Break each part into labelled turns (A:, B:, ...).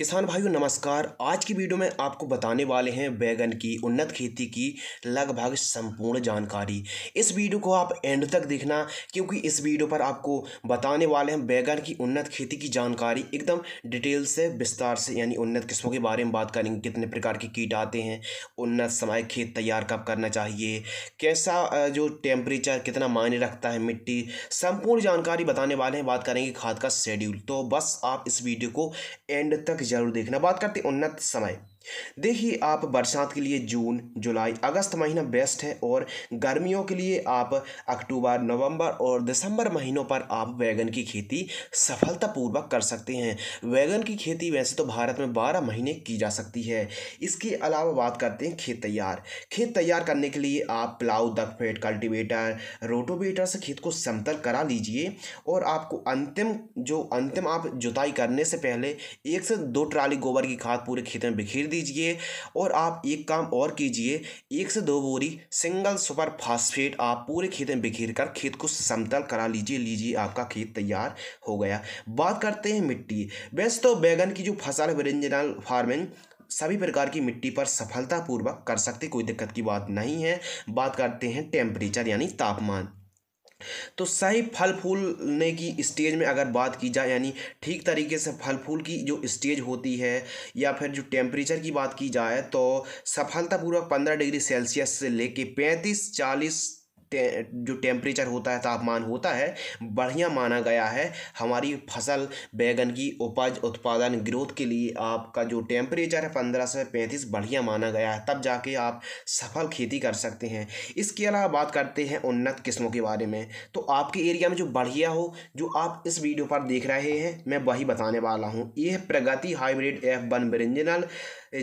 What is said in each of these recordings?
A: किसान भाइयों नमस्कार आज की वीडियो में आपको बताने वाले हैं बैगन की उन्नत खेती की लगभग संपूर्ण जानकारी इस वीडियो को आप एंड तक देखना क्योंकि इस वीडियो पर आपको बताने वाले हैं बैगन की उन्नत खेती की जानकारी एकदम डिटेल से विस्तार से यानी उन्नत किस्मों के बारे में बात करेंगे कितने प्रकार के कीट आते हैं उन्नत समय खेत तैयार कब करना चाहिए कैसा जो टेम्परेचर कितना मायने रखता है मिट्टी संपूर्ण जानकारी बताने वाले हैं बात करेंगे खाद का शेड्यूल तो बस आप इस वीडियो को एंड तक जरूर देखना बात करते उन्नत समय देखिए आप बरसात के लिए जून जुलाई अगस्त महीना बेस्ट है और गर्मियों के लिए आप अक्टूबर नवंबर और दिसंबर महीनों पर आप वैगन की खेती सफलतापूर्वक कर सकते हैं वैगन की खेती वैसे तो भारत में 12 महीने की जा सकती है इसके अलावा बात करते हैं खेत तैयार खेत तैयार करने के लिए आप प्लाउ दखफेट कल्टिवेटर रोटोवेटर से खेत को समतल करा लीजिए और आपको अंतिम जो अंतिम आप जुताई करने से पहले एक से दो ट्राली गोबर की खाद पूरे खेत में बिखेर दीजिए और आप एक काम और कीजिए एक से दो बोरी सिंगल सुपर फास्फेट आप पूरे खेत में बिखेर कर खेत को समतल करा लीजिए लीजिए आपका खेत तैयार हो गया बात करते हैं मिट्टी वैसे तो बैगन की जो फसल ओरिजिनल फार्मिंग सभी प्रकार की मिट्टी पर सफलतापूर्वक कर सकते कोई दिक्कत की बात नहीं है बात करते हैं टेम्परेचर यानी तापमान तो सही फल फूलने की स्टेज में अगर बात की जाए यानी ठीक तरीके से फल फूल की जो स्टेज होती है या फिर जो टेम्परेचर की बात की जाए तो सफलतापूर्वक पंद्रह डिग्री सेल्सियस से लेके पैंतीस चालीस टे, जो टेम्परेचर होता है तापमान होता है बढ़िया माना गया है हमारी फसल बैगन की उपज उत्पादन ग्रोथ के लिए आपका जो टेम्परेचर है पंद्रह से पैंतीस बढ़िया माना गया है तब जाके आप सफल खेती कर सकते हैं इसके अलावा बात करते हैं उन्नत किस्मों के बारे में तो आपके एरिया में जो बढ़िया हो जो आप इस वीडियो पर देख रहे हैं मैं वही बताने वाला हूँ यह Pragati hybrid F one brinjal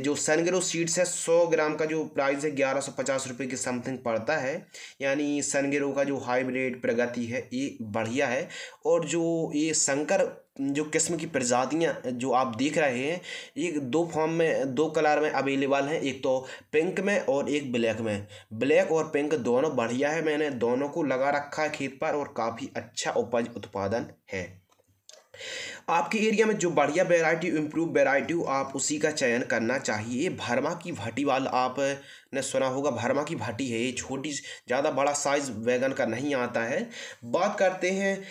A: जो सनग्रो सीड्स है सौ ग्राम का जो प्राइस है ग्यारह सौ पचास रुपये के समथिंग पड़ता है यानी यानी का जो हाइब्रिड प्रगति है ये बढ़िया है और जो ये संकर जो किस्म की प्रजातियां जो आप देख रहे हैं ये दो फॉर्म में दो कलर में अवेलेबल हैं एक तो पिंक में और एक ब्लैक में ब्लैक और पिंक दोनों बढ़िया है मैंने दोनों को लगा रखा है खेत पर और काफ़ी अच्छा उपज उत्पादन है आपके एरिया में जो बढ़िया वेराइटी इम्प्रूव वेराइटी आप उसी का चयन करना चाहिए भरमा की भाटी वाल आपने सुना होगा भरमा की भाटी है ये छोटी ज़्यादा बड़ा साइज़ वैगन का नहीं आता है बात करते हैं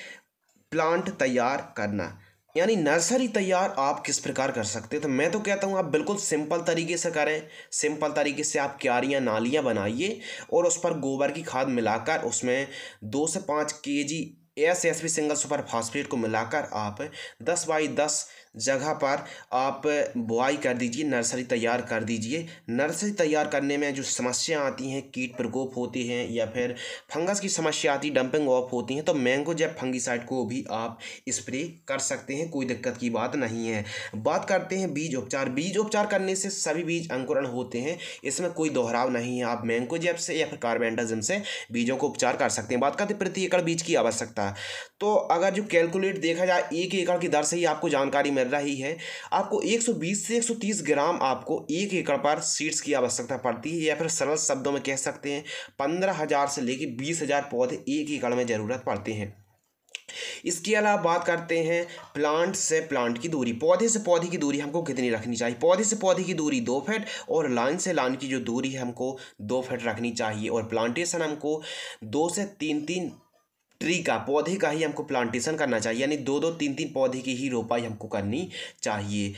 A: प्लांट तैयार करना यानी नर्सरी तैयार आप किस प्रकार कर सकते हैं तो मैं तो कहता हूँ आप बिल्कुल सिंपल तरीके से करें सिंपल तरीके से आप क्यारियाँ नालियाँ बनाइए और उस पर गोबर की खाद मिलाकर उसमें दो से पाँच K G S S B single super phosphate को मिलाकर आप दस बाई दस जगह पर आप बुआई कर दीजिए नर्सरी तैयार कर दीजिए नर्सरी तैयार करने में जो समस्या आती हैं कीट प्रकोप होते हैं या फिर फंगस की समस्या आती डंपिंग ऑफ होती हैं तो मैंगो जैप फंगिसाइड को भी आप स्प्रे कर सकते हैं कोई दिक्कत की बात नहीं है बात करते हैं बीज उपचार बीज उपचार करने से सभी बीज अंकुरण होते हैं इसमें कोई दोहराव नहीं है आप मैंगो जैप से या फिर कार्बेंडाजम से बीजों को उपचार कर सकते हैं बात करते हैं प्रति एकड़ बीज की आवश्यकता तो अगर जो कैलकुलेट देखा जाए एक एकड़ की दर से ही आपको जानकारी मिल चल रही है आपको 120 से 130 ग्राम आपको एक एकड़ पर सीड्स की आवश्यकता पड़ती है या फिर सरल शब्दों में कह सकते हैं पंद्रह हज़ार से लेकर बीस हज़ार पौधे एक एकड़ में ज़रूरत पड़ते हैं इसके अलावा बात करते हैं प्लांट से प्लांट की दूरी पौधे से पौधे की दूरी हमको कितनी रखनी चाहिए पौधे से पौधे की दूरी दो फीट और लाइन से लाइन की जो दूरी है हमको दो फीट रखनी चाहिए और प्लांटेशन हमको दो से तीन तीन ट्री का पौधे का ही हमको प्लांटेशन करना चाहिए यानी दो दो तीन तीन पौधे की ही रोपाई हमको करनी चाहिए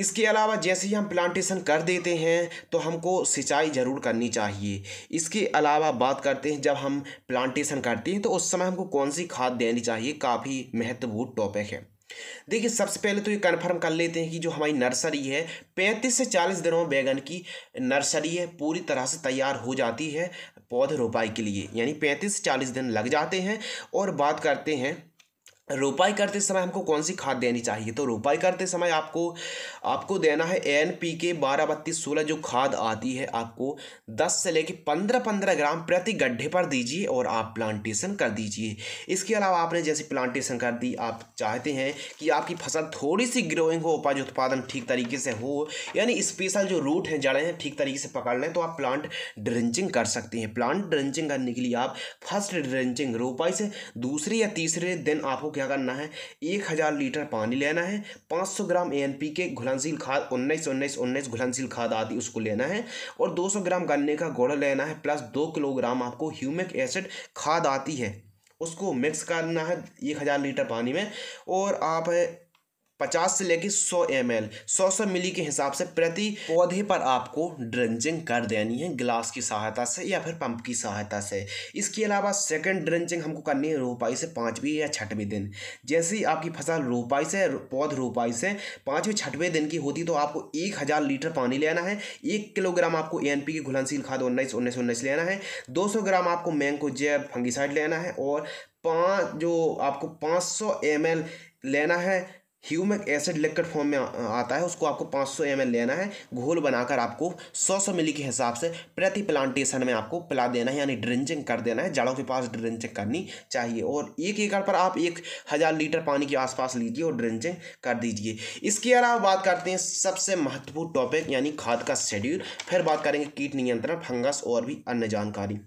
A: इसके अलावा जैसे ही हम प्लांटेशन कर देते हैं तो हमको सिंचाई ज़रूर करनी चाहिए इसके अलावा बात करते हैं जब हम प्लांटेशन करते हैं तो उस समय हमको कौन सी खाद देनी चाहिए काफ़ी महत्वपूर्ण टॉपिक है देखिए सबसे पहले तो ये कन्फर्म कर लेते हैं कि जो हमारी नर्सरी है पैंतीस से चालीस दिनों में बैगन की नर्सरी है पूरी तरह से तैयार हो जाती है पौध रोपाई के लिए यानी पैंतीस चालीस दिन लग जाते हैं और बात करते हैं रोपाई करते समय हमको कौन सी खाद देनी चाहिए तो रोपाई करते समय आपको आपको देना है एन पी के बारह बत्तीस सोलह जो खाद आती है आपको दस से लेके पंद्रह पंद्रह ग्राम प्रति गड्ढे पर दीजिए और आप प्लांटेशन कर दीजिए इसके अलावा आपने जैसे प्लांटेशन कर दी आप चाहते हैं कि आपकी फसल थोड़ी सी ग्रोइंग हो उपज उत्पादन ठीक तरीके से हो यानी स्पेशल जो रूट हैं जड़ें हैं ठीक तरीके से पकड़ लें तो आप प्लांट ड्रेंचिंग कर सकते हैं प्लांट ड्रेंचिंग करने के लिए आप फर्स्ट ड्रेंचिंग रोपाई से दूसरे या तीसरे दिन आपको क्या करना है एक हज़ार लीटर पानी लेना है पाँच सौ ग्राम ए एन पी के घुलनशील खाद उन्नीस उन्नीस उन्नीस घुलनशील खाद आदि उसको लेना है और दो सौ ग्राम गन्ने का गोड़ा लेना है प्लस दो किलोग्राम आपको ह्यूमिक एसिड खाद आती है उसको मिक्स करना है एक हज़ार लीटर पानी में और आप पचास से लेकर सौ एम एल सौ सौ मिली के हिसाब से प्रति पौधे पर आपको ड्रेंचिंग कर देनी है गिलास की सहायता से या फिर पंप की सहायता से इसके अलावा सेकंड ड्रेंचिंग हमको करनी है रोपाई से पाँचवीं या छठवें दिन जैसे ही आपकी फसल रोपाई से पौध रोपाई से पाँचवें छठवें दिन की होती तो आपको एक हज़ार लीटर पानी लेना है एक किलोग्राम आपको ए की घुलनशील खाद उन्नीस उन्नीस उन्नीस लेना है दो सौ ग्राम आपको मैंगो जैब फंगिसाइड लेना है और पाँच जो आपको पाँच सौ एम एल लेना है ह्यूमिक एसिड लिक्विड फॉर्म में आता है उसको आपको 500 सौ लेना है घोल बनाकर आपको 100 सौ मिली के हिसाब से प्रति प्लांटेशन में आपको पिला देना है यानी ड्रिंचिंग कर देना है जड़ों के पास ड्रिंचिंग करनी चाहिए और एक एकड़ पर आप एक हज़ार लीटर पानी के आसपास लीजिए और ड्रिंचिंग कर दीजिए इसके अलावा बात करते हैं सबसे महत्वपूर्ण टॉपिक यानी खाद का शेड्यूल फिर बात करेंगे कीट नियंत्रण फंगस और भी अन्य जानकारी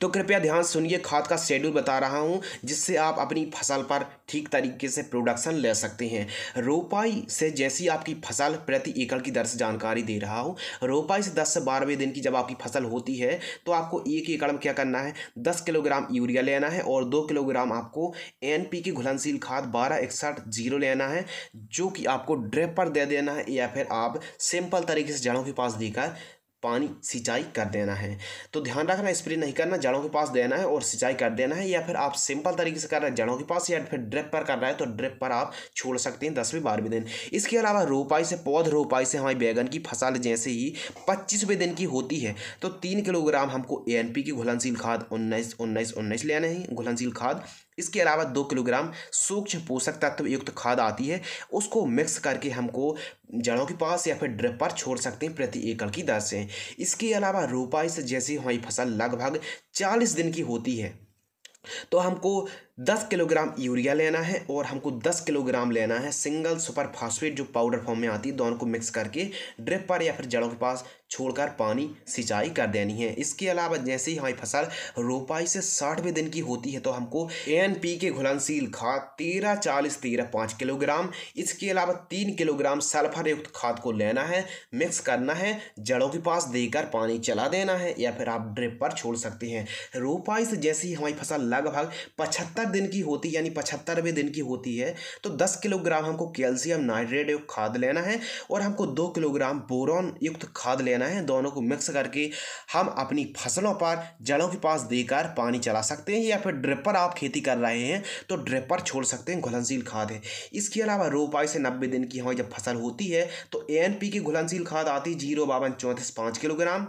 A: तो कृपया ध्यान सुनिए खाद का शेड्यूल बता रहा हूँ जिससे आप अपनी फसल पर ठीक तरीके से प्रोडक्शन ले सकते हैं रोपाई से जैसी आपकी फसल प्रति एकड़ की दर से जानकारी दे रहा हूँ रोपाई से 10 से बारहवें दिन की जब आपकी फसल होती है तो आपको एक एकड़ में क्या करना है 10 किलोग्राम यूरिया लेना है और दो किलोग्राम आपको एन की घुलनशील खाद बारह इकसठ जीरो लेना है जो कि आपको ड्रेप पर दे देना है या फिर आप सिंपल तरीके से जड़ों के पास देकर पानी सिंचाई कर देना है तो ध्यान रखना स्प्रे नहीं करना जड़ों के पास देना है और सिंचाई कर देना है या फिर आप सिंपल तरीके से कर रहे हैं जड़ों के पास या फिर ड्रिप पर कर रहा है तो ड्रिप पर आप छोड़ सकते हैं दसवें बारहवें दिन इसके अलावा रोपाई से पौध रोपाई से हमारी बैगन की फसल जैसे ही पच्चीसवें दिन की होती है तो तीन किलोग्राम हमको ए की घुलनशील खाद उन्नीस उन्नीस उन्नीस लेना है घुलनशील खाद इसके अलावा दो किलोग्राम सूक्ष्म पोषक तत्व युक्त खाद आती है उसको मिक्स करके हमको जड़ों के पास या फिर ड्रिप पर छोड़ सकते हैं प्रति एकड़ की दर से इसके अलावा रोपाई से जैसी हमारी फसल लगभग चालीस दिन की होती है तो हमको दस किलोग्राम यूरिया लेना है और हमको दस किलोग्राम लेना है सिंगल सुपर फास्फेट जो पाउडर फॉर्म में आती है दोनों को मिक्स करके ड्रिप पर या फिर जड़ों के पास छोड़कर पानी सिंचाई कर देनी है इसके अलावा जैसे ही हमारी फसल रोपाई से साठवें दिन की होती है तो हमको एन पी के घुलनशील खाद तेरह चालीस तेरह पाँच किलोग्राम इसके अलावा तीन किलोग्राम सल्फर युक्त खाद को लेना है मिक्स करना है जड़ों के पास देकर पानी चला देना है या फिर आप ड्रिप पर छोड़ सकते हैं रोपाई से जैसे ही हमारी फसल लगभग पचहत्तर दिन की होती है यानी पचहत्तरवें दिन की होती है तो दस किलोग्राम हमको कैल्शियम नाइट्रेट युक्त खाद लेना है और हमको दो किलोग्राम बोरॉन युक्त खाद लेना है दोनों को मिक्स करके हम अपनी फसलों पर जड़ों के पास देकर पानी चला सकते हैं या फिर ड्रिपर आप खेती कर रहे हैं तो ड्रिपर छोड़ सकते हैं घुलनशील खाद है इसके अलावा रोपाई से नब्बे दिन की हमारी जब फसल होती है तो ए की घुलनशील खाद आती है जीरो बावन चौंतीस पाँच किलोग्राम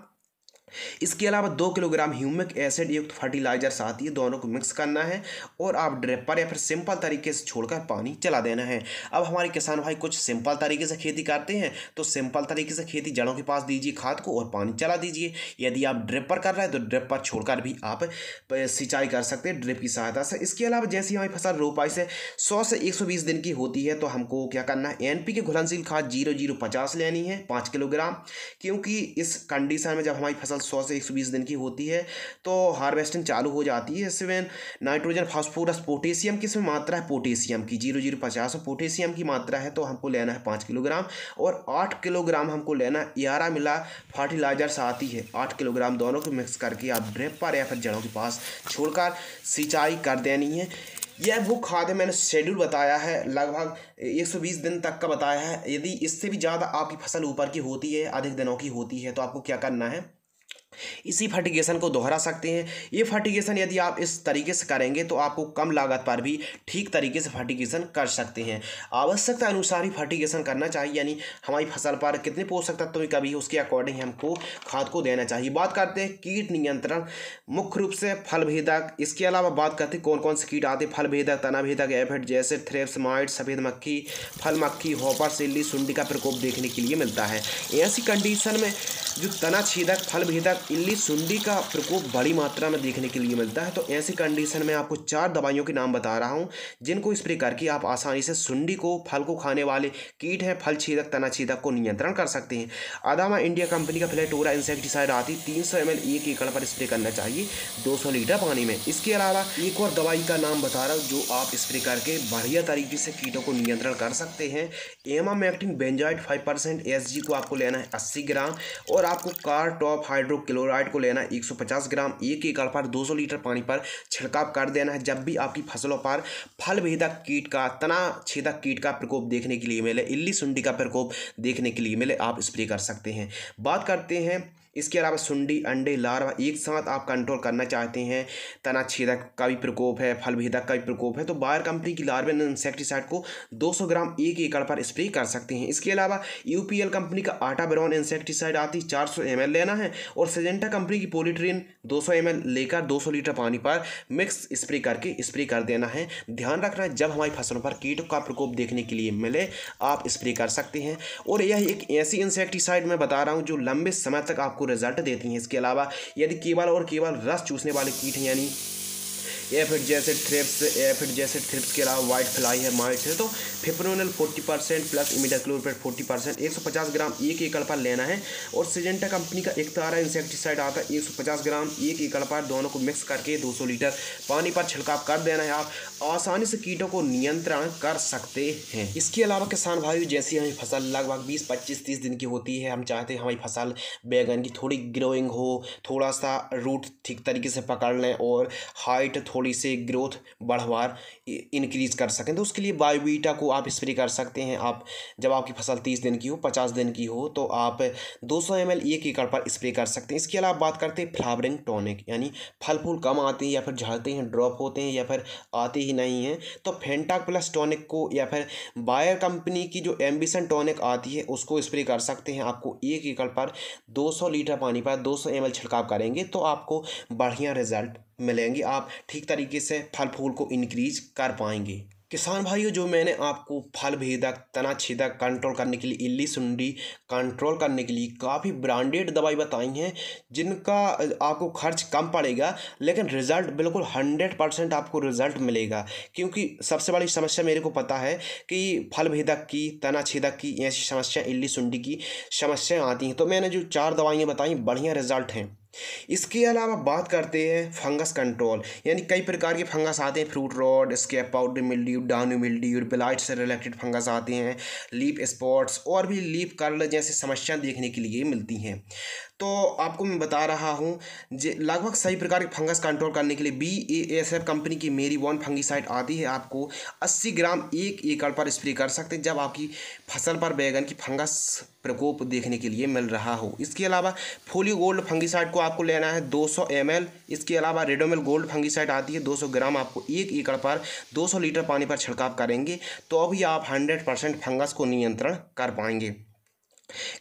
A: इसके अलावा दो किलोग्राम ह्यूमिक एसिड युक्त फर्टिलाइजर साथ ही दोनों को मिक्स करना है और आप ड्रेपर या फिर सिंपल तरीके से छोड़कर पानी चला देना है अब हमारे किसान भाई कुछ सिंपल तरीके से खेती करते हैं तो सिंपल तरीके से खेती जड़ों के पास दीजिए खाद को और पानी चला दीजिए यदि आप ड्रिप पर कर रहे हैं तो ड्रिप पर छोड़कर भी आप सिंचाई कर सकते हैं ड्रिप की सहायता से इसके अलावा जैसी हमारी फसल रोपाई से सौ से एक सौ बीस दिन की होती है तो हमको क्या करना है एन पी के घुलनशील खाद जीरो जीरो पचास लेनी है पाँच किलोग्राम क्योंकि इस कंडीशन में जब हमारी फसल साल सौ से एक सौ बीस दिन की होती है तो हार्वेस्टिंग चालू हो जाती है इसमें नाइट्रोजन फास्फोरस पोटेशियम की इसमें मात्रा है पोटेशियम की जीरो जीरो पचास और पोटेशियम की मात्रा है तो हमको लेना है पाँच किलोग्राम और आठ किलोग्राम हमको लेना ग्यारह मिला फर्टिलाइजर साथ है आठ किलोग्राम दोनों को मिक्स करके आप ड्रिप पर या फिर जड़ों के पास छोड़कर सिंचाई कर देनी है यह वो खाद है मैंने शेड्यूल बताया है लगभग 120 दिन तक का बताया है यदि इससे भी ज़्यादा आपकी फसल ऊपर की होती है अधिक दिनों की होती है तो आपको क्या करना है इसी फर्टिगेशन को दोहरा सकते हैं ये फर्टिगेशन यदि आप इस तरीके से करेंगे तो आपको कम लागत पर भी ठीक तरीके से फर्टिगेशन कर सकते हैं आवश्यकता अनुसार ही फर्टिगेशन करना चाहिए यानी हमारी फसल पर कितने पोषक तत्व तो कभी उसके अकॉर्डिंग हमको खाद को देना चाहिए बात करते हैं कीट नियंत्रण मुख्य रूप से फल भेदक इसके अलावा बात करते हैं कौन कौन से कीट आते हैं फल भेदक तना भेदक एफेड जैसे थ्रेप्स माइट सफ़ेद मक्खी फल मक्खी होपर सिल्ली सुंडी का प्रकोप देखने के लिए मिलता है ऐसी कंडीशन में जो तना छेदक फल भेदक इल्ली सुंदी का प्रकोप बड़ी मात्रा में देखने के लिए मिलता है तो ऐसी कंडीशन में आपको चार दवाइयों के नाम बता रहा हूँ जिनको स्प्रे करके आप आसानी से सुंडी को फल को खाने वाले कीट हैं फल छेदक तना छेदक को नियंत्रण कर सकते हैं अदामा इंडिया कंपनी का फ्लैटोरा इंसेक्टिसाइड आती तीन सौ एम एक एकड़ पर स्प्रे करना चाहिए दो सौ लीटर पानी में इसके अलावा एक और दवाई का नाम बता रहा हूँ जो आप स्प्रे करके बढ़िया तरीके से कीटों को नियंत्रण कर सकते हैं emamectin benzoate five percent S को आपको लेना है अस्सी ग्राम और आपको कार टॉप हाइड्रोक्ल क्लोराइड को लेना 150 ग्राम एक एकड़ पर 200 लीटर पानी पर छिड़काव कर देना है जब भी आपकी फसलों पर फल भेदक कीट का तना छेदक कीट का प्रकोप देखने के लिए मिले इल्ली सुंडी का प्रकोप देखने के लिए मिले आप स्प्रे कर सकते हैं बात करते हैं इसके अलावा सुंडी अंडे लार्वा एक साथ आप कंट्रोल करना चाहते हैं तना छेदक का भी प्रकोप है फल भेदक का भी प्रकोप है तो बायर कंपनी की लार्वे इंसेक्टिसाइड को 200 ग्राम एक एकड़ पर स्प्रे कर सकते हैं इसके अलावा यूपीएल कंपनी का आटा ब्राउन इंसेक्टिसाइड आती चार सौ लेना है और सेजेंटा कंपनी की पोलिट्रीन दो सौ लेकर दो लीटर पानी पर मिक्स स्प्रे करके स्प्रे कर देना है ध्यान रखना जब हमारी फसलों पर कीटों का प्रकोप देखने के लिए मिले आप स्प्रे कर सकते हैं और यह एक ऐसी इंसेक्टिसाइड मैं बता रहा हूँ जो लंबे समय तक आपको रिजल्ट देती हैं इसके अलावा यदि केवल और केवल रस चूसने वाले कीट हैं यानी एफिड जैसे थ्रिप्स एफिड जैसे थ्रिप्स के अलावा व्हाइट फ्लाई है माइट है तो fipronil 40 percent plus imidaclo imidacloprid forty percent एक ग्राम एक एकड़ पर लेना है और सिजेंटा कंपनी का एक तारा इंसेक्टिसाइड आता है एक ग्राम एक एकड़ पर दोनों को मिक्स करके 200 लीटर पानी पर छिड़काव कर देना है आप आसानी से कीटों को नियंत्रण कर सकते हैं इसके अलावा किसान भाई जैसी हमारी फसल लगभग बीस पच्चीस तीस दिन की होती है हम चाहते हैं हमारी फसल बैगन की थोड़ी ग्रोइंग हो थोड़ा सा रूट ठीक तरीके से पकड़ लें और हाइट थोड़ी सी ग्रोथ बढ़वार इंक्रीज कर सकें तो उसके लिए बायोबीटा को आप स्प्रे कर सकते हैं आप जब आपकी फसल तीस दिन की हो पचास दिन की हो तो आप दो सौ एम एक एकड़ पर स्प्रे कर सकते हैं इसके अलावा बात करते हैं फ्लावरिंग टॉनिक यानी फल फूल कम आते हैं या फिर झड़ते हैं ड्रॉप होते हैं या फिर आते ही ही नहीं है तो फेंटाक प्लस टॉनिक को या फिर बायर कंपनी की जो एम्बिसन टॉनिक आती है उसको स्प्रे कर सकते हैं आपको एक एकड़ पर 200 लीटर पानी पर 200 एमएल छिड़काव करेंगे तो आपको बढ़िया रिजल्ट मिलेंगे आप ठीक तरीके से फल फूल को इनक्रीज कर पाएंगे किसान भाइयों जो मैंने आपको फल भेदक तना छेदक कंट्रोल करने के लिए इल्ली सुंडी कंट्रोल करने के लिए काफ़ी ब्रांडेड दवाई बताई हैं जिनका आपको खर्च कम पड़ेगा लेकिन रिज़ल्ट बिल्कुल हंड्रेड परसेंट आपको रिज़ल्ट मिलेगा क्योंकि सबसे बड़ी समस्या मेरे को पता है कि फल भेदक की तना छेदक की ऐसी समस्या इली सुंडी की समस्याएँ आती हैं तो मैंने जो चार दवाइयाँ बताई बढ़िया रिज़ल्ट हैं इसके अलावा बात करते हैं फंगस कंट्रोल यानी कई प्रकार के फंगस आते हैं fruit rot scab powder mildew downy और ब्लाइट से रिलेटेड फंगस आते हैं लीप स्पॉट्स और भी लीप कर्ल जैसी समस्याएं देखने के लिए मिलती हैं तो आपको मैं बता रहा हूँ लगभग सही प्रकार के फंगस कंट्रोल करने के लिए B A S F company की मेरी वन फंगीसाइड आती है आपको 80 ग्राम एक एकड़ पर स्प्रे कर सकते हैं जब आपकी फसल पर बैगन की फंगस प्रकोप देखने के लिए मिल रहा हो इसके अलावा फोलियो गोल्ड फंगीसाइड को आपको लेना है 200 सौ इसके अलावा रेडोमेल गोल्ड फंगीसाइड आती है 200 ग्राम आपको एक एकड़ पर 200 लीटर पानी पर छिड़काव करेंगे तो अभी आप 100 परसेंट फंगस को नियंत्रण कर पाएंगे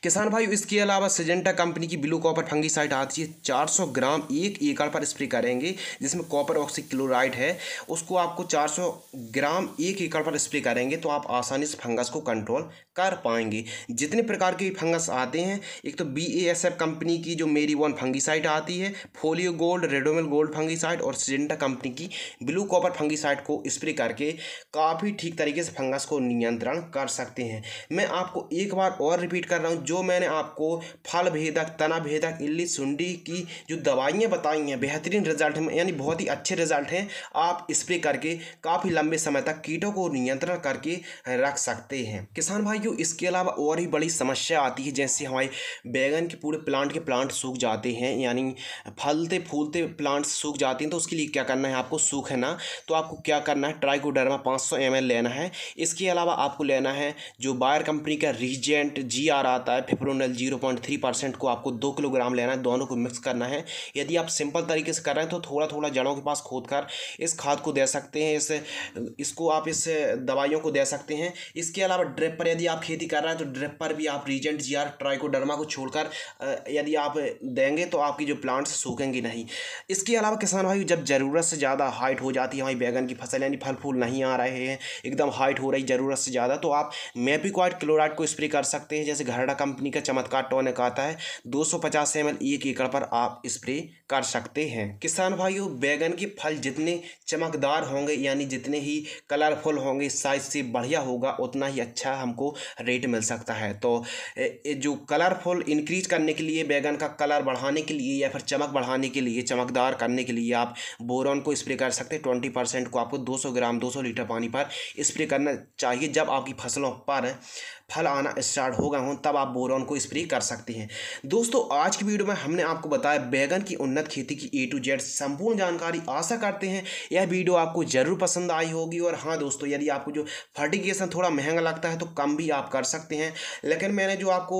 A: किसान भाई इसके अलावा सिजेंटा कंपनी की ब्लू कॉपर फंगीसाइड आती है 400 ग्राम एक एकड़ पर स्प्रे करेंगे जिसमें कॉपर ऑक्सीक्लोराइड है उसको आपको 400 ग्राम एक एकड़ पर स्प्रे करेंगे तो आप आसानी से फंगस को कंट्रोल कर पाएंगे जितने प्रकार के फंगस आते हैं एक तो B A S F company की जो मेरी वन फंगीसाइड आती है folio gold ridomil gold fungicide और सिजेंटा कंपनी की ब्लू कॉपर फंगीसाइड को स्प्रे करके काफ़ी ठीक तरीके से फंगस को नियंत्रण कर सकते हैं मैं आपको एक बार और रिपीट कर कर रहा हूँ जो मैंने आपको फल भेदक तना भेदक इल्ली सुंडी की जो दवाइयाँ बताई हैं बेहतरीन रिजल्ट में यानी बहुत ही अच्छे रिजल्ट हैं आप स्प्रे करके काफ़ी लंबे समय तक कीटों को नियंत्रण करके रख सकते हैं किसान भाइयों इसके अलावा और ही बड़ी समस्या आती है जैसे हमारे बैगन के पूरे प्लांट के प्लांट सूख जाते हैं यानी फलते फूलते प्लांट्स सूख जाते हैं तो उसके लिए क्या करना है आपको सूख है ना तो आपको क्या करना है ट्राइकोडर्मा पाँच सौ लेना है इसके अलावा आपको लेना है जो बायर कंपनी का रिजेंट जी आर नज़र आता है fipronil zero point three percent को आपको दो किलोग्राम लेना है दोनों को मिक्स करना है यदि आप सिंपल तरीके से कर रहे हैं तो थोड़ा थोड़ा जड़ों के पास खोद कर इस खाद को दे सकते हैं इस इसको आप इस दवाइयों को दे सकते हैं इसके अलावा ड्रिप पर यदि आप खेती कर रहे हैं तो ड्रिप पर भी आप रीजेंट जी आर ट्राइकोडर्मा को छोड़कर यदि आप देंगे तो आपकी जो प्लांट्स सूखेंगी नहीं इसके अलावा किसान भाई जब ज़रूरत से ज़्यादा हाइट हो जाती है हमारी बैगन की फसल यानी फल फूल नहीं आ रहे हैं एकदम हाइट हो रही ज़रूरत से ज़्यादा तो आप मेपिक्वाइट क्लोराइड को स्प्रे कर सकते हैं जैसे घर घरडा कंपनी का चमत्कार टॉनिक आता है 250 सौ एक एकड़ पर आप स्प्रे कर सकते हैं किसान भाइयों बैगन के फल जितने चमकदार होंगे यानी जितने ही कलरफुल होंगे साइज से बढ़िया होगा उतना ही अच्छा हमको रेट मिल सकता है तो जो कलरफुल इंक्रीज करने के लिए बैगन का कलर बढ़ाने के लिए या फिर चमक बढ़ाने के लिए चमकदार करने के लिए आप बोरॉन को स्प्रे कर सकते हैं ट्वेंटी परसेंट को आपको सौ ग्राम सौ लीटर पानी पर स्प्रे करना चाहिए जब आपकी फसलों पर फल आना स्टार्ट हो गए हों तब आप बोरॉन को स्प्रे कर सकते हैं दोस्तों आज की वीडियो में हमने आपको बताया बैगन की उन्नत खेती की ए टू जेड संपूर्ण जानकारी आशा करते हैं यह वीडियो आपको ज़रूर पसंद आई होगी और हाँ दोस्तों यदि आपको जो फर्टिगेशन थोड़ा महंगा लगता है तो कम भी आप कर सकते हैं लेकिन मैंने जो आपको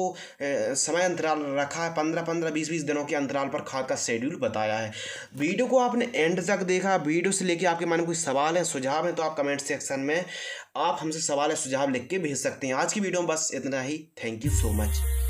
A: समय अंतराल रखा है पंद्रह पंद्रह बीस बीस दिनों के अंतराल पर खाद का शेड्यूल बताया है वीडियो को आपने एंड तक देखा वीडियो से लेकर आपके मन में कोई सवाल है सुझाव हैं तो आप कमेंट सेक्शन में आप हमसे सवाल या सुझाव लिख के भेज सकते हैं आज की वीडियो में बस इतना ही थैंक यू सो मच